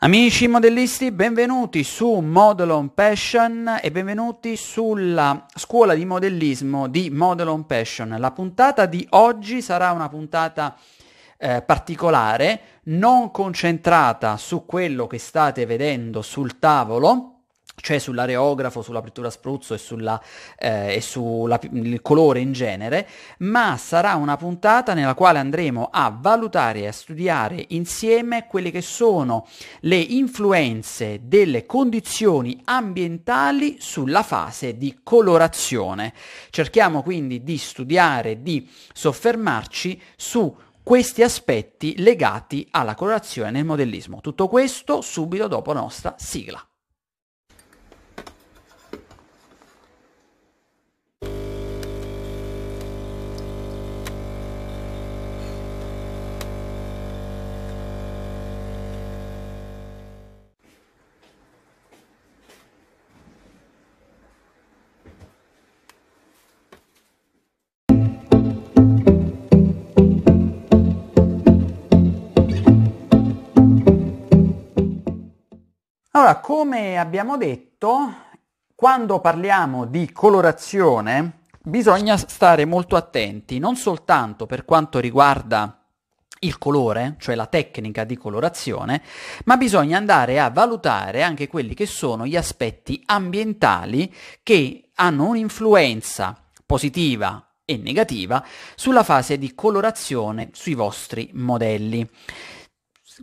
Amici modellisti, benvenuti su Model on Passion e benvenuti sulla scuola di modellismo di Model on Passion. La puntata di oggi sarà una puntata eh, particolare, non concentrata su quello che state vedendo sul tavolo, cioè sull'areografo, sull'apertura spruzzo e, sulla, eh, sul colore in genere, ma sarà una puntata nella quale andremo a valutare e a studiare insieme quelle che sono le influenze delle condizioni ambientali sulla fase di colorazione. Cerchiamo quindi di studiare, di soffermarci su questi aspetti legati alla colorazione nel modellismo. Tutto questo subito dopo la nostra sigla. Allora, come abbiamo detto, quando parliamo di colorazione bisogna stare molto attenti, non soltanto per quanto riguarda il colore, cioè la tecnica di colorazione, ma bisogna andare a valutare anche quelli che sono gli aspetti ambientali che hanno un'influenza positiva e negativa sulla fase di colorazione sui vostri modelli.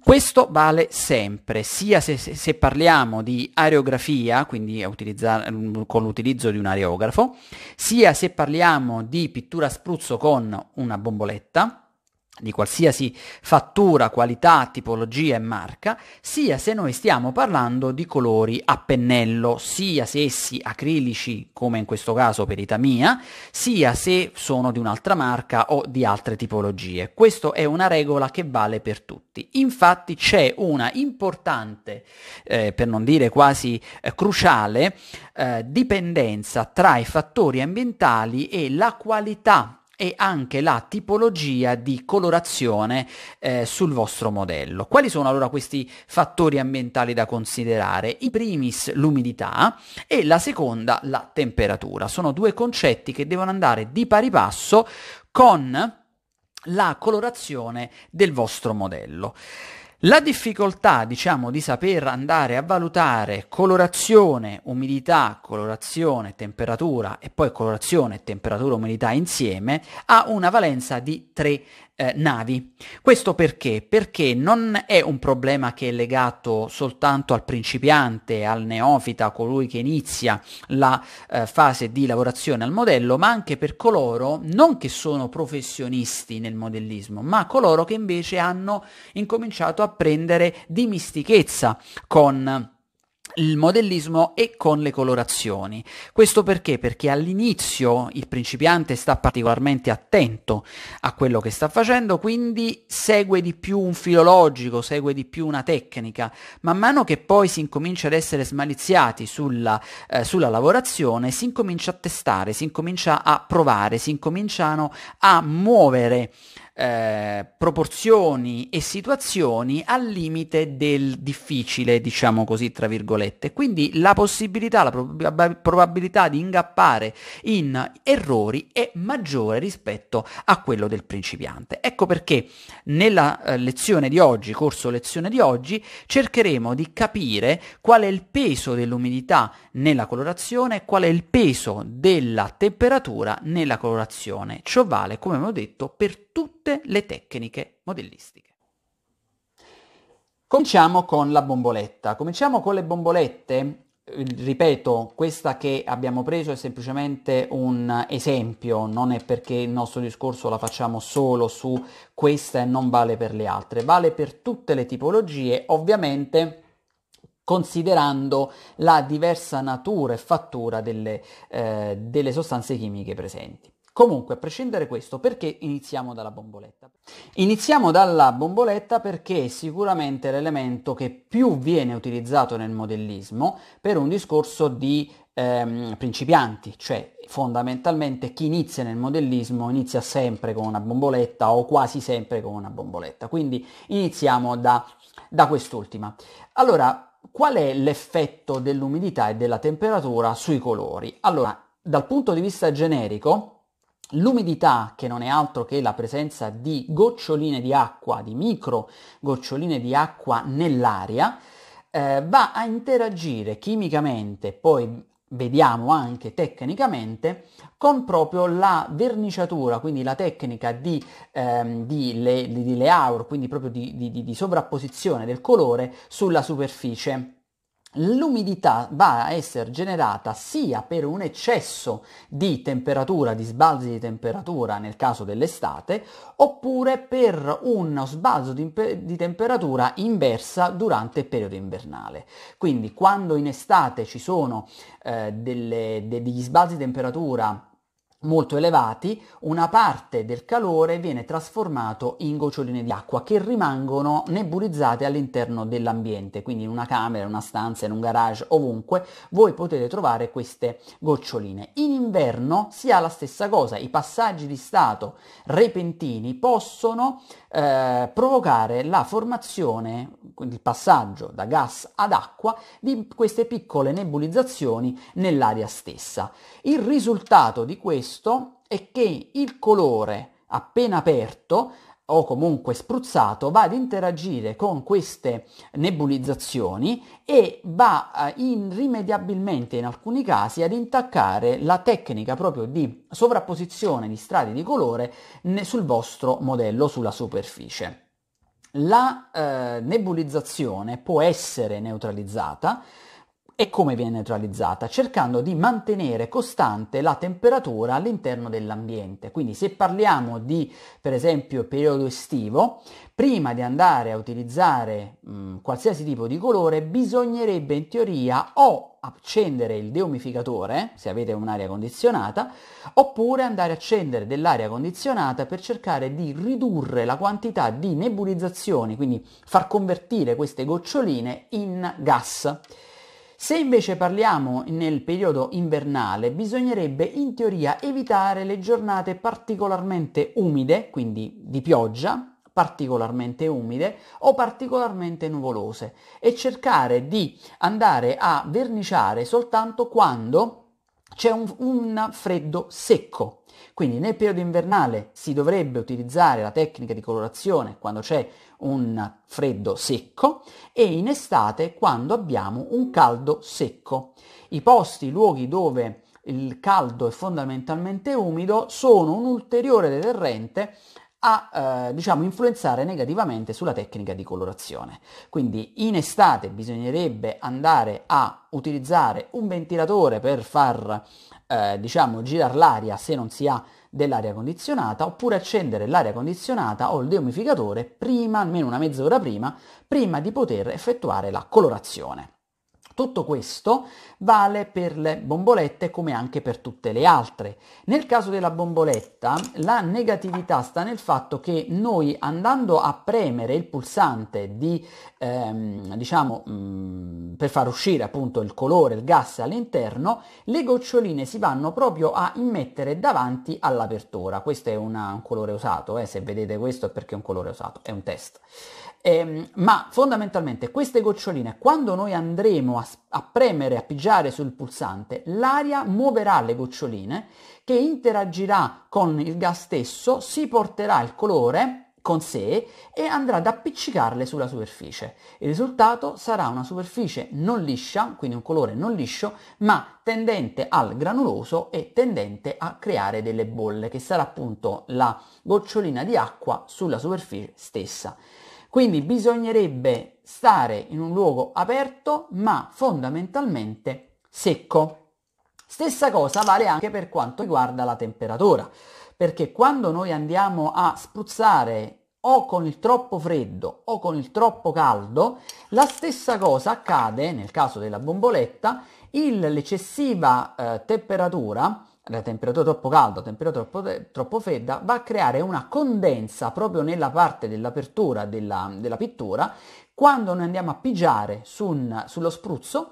Questo vale sempre, sia se, se parliamo di areografia, quindi con l'utilizzo di un areografo, sia se parliamo di pittura spruzzo con una bomboletta, di qualsiasi fattura, qualità, tipologia e marca, sia se noi stiamo parlando di colori a pennello, sia se essi acrilici, come in questo caso per Itamia, sia se sono di un'altra marca o di altre tipologie. Questa è una regola che vale per tutti. Infatti c'è una importante, eh, per non dire quasi eh, cruciale, eh, dipendenza tra i fattori ambientali e la qualità e anche la tipologia di colorazione eh, sul vostro modello. Quali sono allora questi fattori ambientali da considerare? I primis l'umidità e la seconda la temperatura. Sono due concetti che devono andare di pari passo con la colorazione del vostro modello. La difficoltà, diciamo, di saper andare a valutare colorazione, umidità, colorazione, temperatura e poi colorazione, temperatura, umidità insieme ha una valenza di 3 eh, navi. Questo perché? Perché non è un problema che è legato soltanto al principiante, al neofita, colui che inizia la eh, fase di lavorazione al modello, ma anche per coloro non che sono professionisti nel modellismo, ma coloro che invece hanno incominciato a prendere dimistichezza con il modellismo e con le colorazioni. Questo perché? Perché all'inizio il principiante sta particolarmente attento a quello che sta facendo, quindi segue di più un filologico, segue di più una tecnica. Man mano che poi si incomincia ad essere smaliziati sulla, eh, sulla lavorazione, si incomincia a testare, si incomincia a provare, si incominciano a muovere eh, proporzioni e situazioni al limite del difficile, diciamo così, tra virgolette. Quindi la possibilità, la prob- probabilità di ingappare in errori è maggiore rispetto a quello del principiante. Ecco perché nella eh, lezione di oggi, corso lezione di oggi, cercheremo di capire qual è il peso dell'umidità nella colorazione qual è il peso della temperatura nella colorazione. Ciò vale, come abbiamo detto, per tutte le tecniche modellistiche. Cominciamo con la bomboletta. Cominciamo con le bombolette. Ripeto, questa che abbiamo preso è semplicemente un esempio, non è perché il nostro discorso la facciamo solo su questa e non vale per le altre, vale per tutte le tipologie, ovviamente considerando la diversa natura e fattura delle, eh, delle sostanze chimiche presenti. Comunque, a prescindere questo, perché iniziamo dalla bomboletta? Iniziamo dalla bomboletta perché è sicuramente l'elemento che più viene utilizzato nel modellismo per un discorso di ehm, principianti, cioè fondamentalmente chi inizia nel modellismo inizia sempre con una bomboletta o quasi sempre con una bomboletta. Quindi iniziamo da, da quest'ultima. Allora, qual è l'effetto dell'umidità e della temperatura sui colori? Allora, dal punto di vista generico, L'umidità, che non è altro che la presenza di goccioline di acqua, di micro goccioline di acqua nell'aria, eh, va a interagire chimicamente, poi vediamo anche tecnicamente, con proprio la verniciatura, quindi la tecnica di, ehm, di, le, di layout, quindi proprio di, di, di sovrapposizione del colore sulla superficie L'umidità va a essere generata sia per un eccesso di temperatura, di sbalzi di temperatura nel caso dell'estate, oppure per uno sbalzo di, di, temperatura inversa durante il periodo invernale. Quindi quando in estate ci sono eh, delle, de- degli sbalzi di temperatura molto elevati, una parte del calore viene trasformato in goccioline di acqua che rimangono nebulizzate all'interno dell'ambiente, quindi in una camera, in una stanza, in un garage, ovunque voi potete trovare queste goccioline. In inverno si ha la stessa cosa, i passaggi di stato repentini possono eh, provocare la formazione, quindi il passaggio da gas ad acqua di queste piccole nebulizzazioni nell'aria stessa. Il risultato di questo questo è che il colore appena aperto o comunque spruzzato va ad interagire con queste nebulizzazioni e va eh, irrimediabilmente in alcuni casi ad intaccare la tecnica proprio di sovrapposizione di strati di colore sul vostro modello sulla superficie. La eh, nebulizzazione può essere neutralizzata e come viene neutralizzata? Cercando di mantenere costante la temperatura all'interno dell'ambiente. Quindi se parliamo di, per esempio, periodo estivo, prima di andare a utilizzare mh, mm, qualsiasi tipo di colore bisognerebbe in teoria o accendere il deumificatore, se avete un'aria condizionata, oppure andare a accendere dell'aria condizionata per cercare di ridurre la quantità di nebulizzazioni, quindi far convertire queste goccioline in gas. Se invece parliamo nel periodo invernale, bisognerebbe in teoria evitare le giornate particolarmente umide, quindi di pioggia, particolarmente umide o particolarmente nuvolose e cercare di andare a verniciare soltanto quando c'è un, un freddo secco. Quindi nel periodo invernale si dovrebbe utilizzare la tecnica di colorazione quando c'è un freddo secco e in estate quando abbiamo un caldo secco. I posti, i luoghi dove il caldo è fondamentalmente umido sono un ulteriore deterrente a eh, diciamo, influenzare negativamente sulla tecnica di colorazione. Quindi in estate bisognerebbe andare a utilizzare un ventilatore per far eh, diciamo, girare l'aria se non si ha dell'aria condizionata oppure accendere l'aria condizionata o il deumificatore prima, almeno una mezz'ora prima, prima di poter effettuare la colorazione. Tutto questo vale per le bombolette come anche per tutte le altre. Nel caso della bomboletta la negatività sta nel fatto che noi andando a premere il pulsante di, ehm, diciamo, mh, mm, per far uscire appunto il colore, il gas all'interno, le goccioline si vanno proprio a immettere davanti all'apertura. Questo è una, un colore usato, eh? se vedete questo è perché è un colore usato, è un test. Eh, ma fondamentalmente queste goccioline, quando noi andremo a, a premere, a pigiare sul pulsante, l'aria muoverà le goccioline che interagirà con il gas stesso, si porterà il colore con sé e andrà ad appiccicarle sulla superficie. Il risultato sarà una superficie non liscia, quindi un colore non liscio, ma tendente al granuloso e tendente a creare delle bolle, che sarà appunto la gocciolina di acqua sulla superficie stessa. Quindi bisognerebbe stare in un luogo aperto ma fondamentalmente secco. Stessa cosa vale anche per quanto riguarda la temperatura, perché quando noi andiamo a spruzzare o con il troppo freddo o con il troppo caldo, la stessa cosa accade nel caso della bomboletta, il, l'eccessiva eh, temperatura la temperatura troppo calda, la temperatura troppo, troppo, fredda, va a creare una condensa proprio nella parte dell'apertura della, della pittura. Quando noi andiamo a pigiare su un, sullo spruzzo,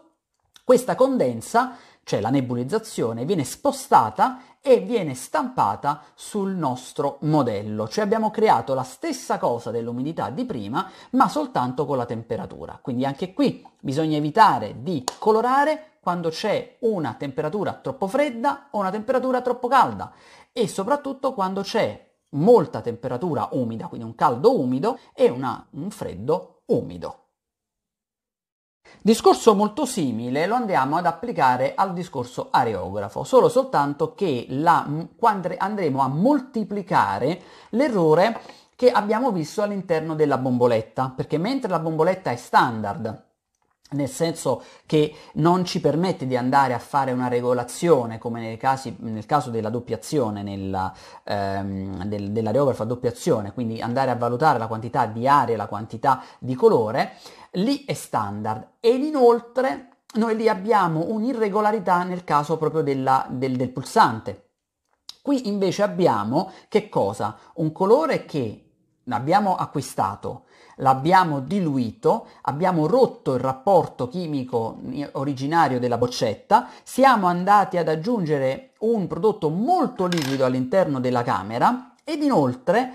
questa condensa cioè la nebulizzazione, viene spostata e viene stampata sul nostro modello, cioè abbiamo creato la stessa cosa dell'umidità di prima, ma soltanto con la temperatura. Quindi anche qui bisogna evitare di colorare quando c'è una temperatura troppo fredda o una temperatura troppo calda e soprattutto quando c'è molta temperatura umida, quindi un caldo umido e una, un freddo umido. Discorso molto simile lo andiamo ad applicare al discorso areografo, solo soltanto che la, quando andremo a moltiplicare l'errore che abbiamo visto all'interno della bomboletta, perché mentre la bomboletta è standard nel senso che non ci permette di andare a fare una regolazione come casi, nel caso della doppiazione, nella, ehm, del, dell'areografo a doppiazione, quindi andare a valutare la quantità di aria, la quantità di colore, lì è standard ed inoltre noi lì abbiamo un'irregolarità nel caso proprio della, del, del pulsante. Qui invece abbiamo che cosa? Un colore che abbiamo acquistato l'abbiamo diluito, abbiamo rotto il rapporto chimico originario della boccetta, siamo andati ad aggiungere un prodotto molto liquido all'interno della camera ed inoltre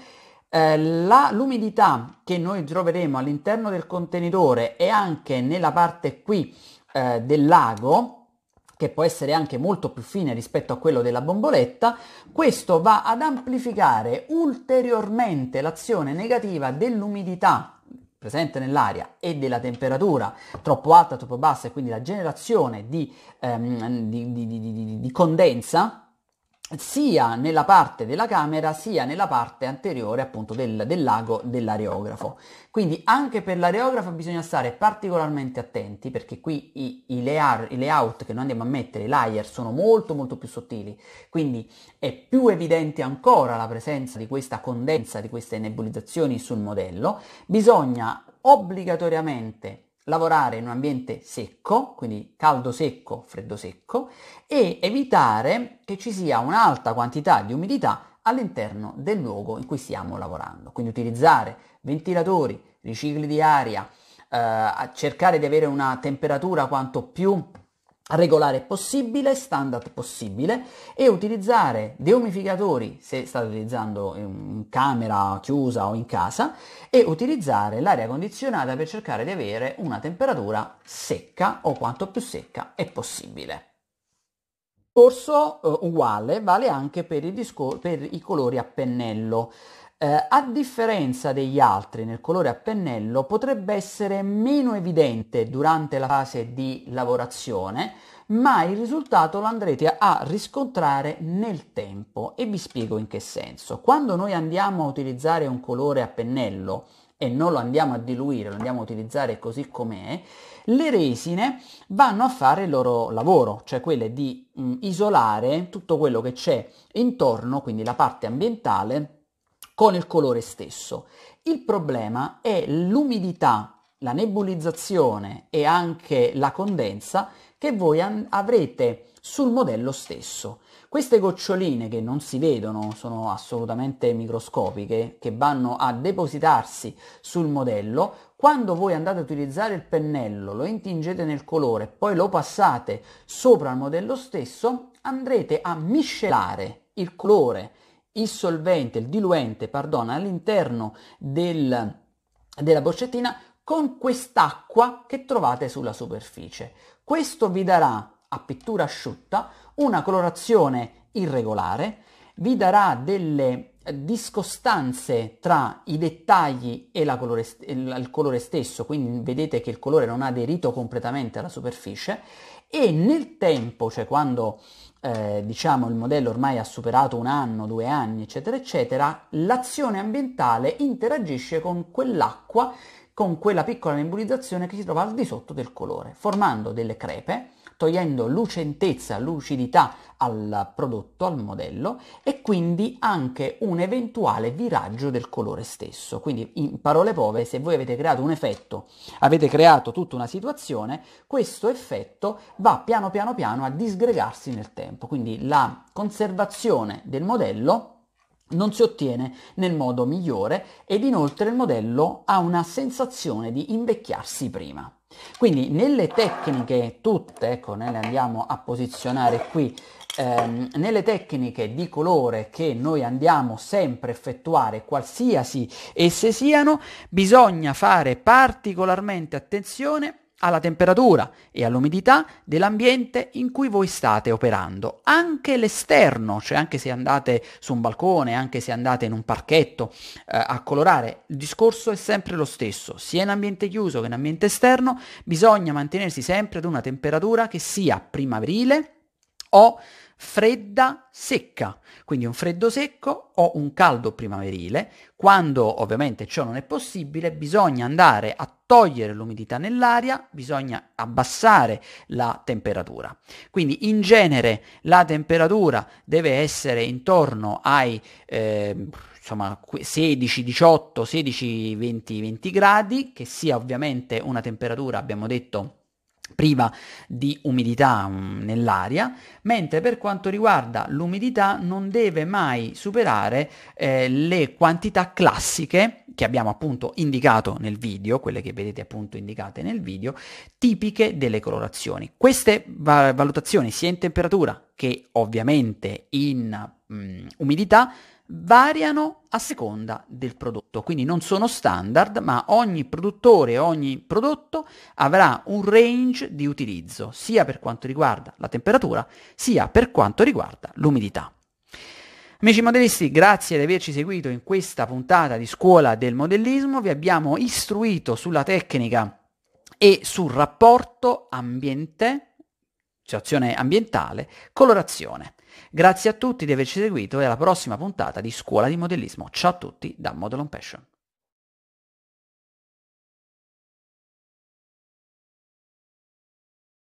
eh, la, l'umidità che noi troveremo all'interno del contenitore e anche nella parte qui eh, del lago che può essere anche molto più fine rispetto a quello della bomboletta, questo va ad amplificare ulteriormente l'azione negativa dell'umidità presente nell'aria e della temperatura troppo alta, troppo bassa e quindi la generazione di, ehm, di, di, di condensa sia nella parte della camera sia nella parte anteriore appunto del, del lago dell'areografo. Quindi anche per l'areografo bisogna stare particolarmente attenti perché qui i, i, layout, i layout che noi andiamo a mettere, i layer, sono molto molto più sottili, quindi è più evidente ancora la presenza di questa condensa, di queste nebulizzazioni sul modello. Bisogna obbligatoriamente lavorare in un ambiente secco, quindi caldo secco, freddo secco, e evitare che ci sia un'alta quantità di umidità all'interno del luogo in cui stiamo lavorando. Quindi utilizzare ventilatori, ricicli di aria, eh, cercare di avere una temperatura quanto più regolare possibile, standard possibile e utilizzare deumificatori se state utilizzando in camera chiusa o in casa e utilizzare l'aria condizionata per cercare di avere una temperatura secca o quanto più secca è possibile. Corso eh, uguale vale anche per, il discor- per i colori a pennello eh, a differenza degli altri nel colore a pennello potrebbe essere meno evidente durante la fase di lavorazione, ma il risultato lo andrete a riscontrare nel tempo e vi spiego in che senso. Quando noi andiamo a utilizzare un colore a pennello e non lo andiamo a diluire, lo andiamo a utilizzare così com'è, le resine vanno a fare il loro lavoro, cioè quelle di mh, mm, isolare tutto quello che c'è intorno, quindi la parte ambientale, con il colore stesso. Il problema è l'umidità, la nebulizzazione e anche la condensa che voi avrete sul modello stesso. Queste goccioline che non si vedono, sono assolutamente microscopiche, che vanno a depositarsi sul modello, quando voi andate a utilizzare il pennello, lo intingete nel colore, poi lo passate sopra il modello stesso, andrete a miscelare il colore il solvente, il diluente, pardon, all'interno del, della boccettina con quest'acqua che trovate sulla superficie. Questo vi darà a pittura asciutta una colorazione irregolare, vi darà delle discostanze tra i dettagli e colore, il colore stesso, quindi vedete che il colore non ha aderito completamente alla superficie e nel tempo, cioè quando eh, diciamo il modello ormai ha superato un anno, due anni, eccetera, eccetera, l'azione ambientale interagisce con quell'acqua, con quella piccola nebulizzazione che si trova al di sotto del colore, formando delle crepe togliendo lucentezza, lucidità al prodotto, al modello e quindi anche un eventuale viraggio del colore stesso. Quindi in parole povere, se voi avete creato un effetto, avete creato tutta una situazione, questo effetto va piano piano piano a disgregarsi nel tempo. Quindi la conservazione del modello non si ottiene nel modo migliore ed inoltre il modello ha una sensazione di invecchiarsi prima. Quindi nelle tecniche tutte, ecco, noi le andiamo a posizionare qui, ehm, nelle tecniche di colore che noi andiamo sempre a effettuare, qualsiasi esse siano, bisogna fare particolarmente attenzione alla temperatura e all'umidità dell'ambiente in cui voi state operando, anche l'esterno, cioè anche se andate su un balcone, anche se andate in un parchetto eh, a colorare, il discorso è sempre lo stesso, sia in ambiente chiuso che in ambiente esterno, bisogna mantenersi sempre ad una temperatura che sia primaverile o fredda secca, quindi un freddo secco o un caldo primaverile. Quando ovviamente ciò non è possibile, bisogna andare a togliere l'umidità nell'aria, bisogna abbassare la temperatura. Quindi in genere la temperatura deve essere intorno ai eh, insomma 16, 18, 16, 20, 20 gradi, che sia ovviamente una temperatura, abbiamo detto, priva di umidità mm, nell'aria, mentre per quanto riguarda l'umidità non deve mai superare eh, le quantità classiche che abbiamo appunto indicato nel video, quelle che vedete appunto indicate nel video, tipiche delle colorazioni. Queste valutazioni sia in temperatura che ovviamente in mh, mm, umidità variano a seconda del prodotto, quindi non sono standard, ma ogni produttore, ogni prodotto avrà un range di utilizzo, sia per quanto riguarda la temperatura, sia per quanto riguarda l'umidità. Amici modellisti, grazie di averci seguito in questa puntata di Scuola del Modellismo, vi abbiamo istruito sulla tecnica e sul rapporto ambiente, situazione cioè ambientale, colorazione. Grazie a tutti di averci seguito e alla prossima puntata di Scuola di Modellismo. Ciao a tutti da Model on Passion.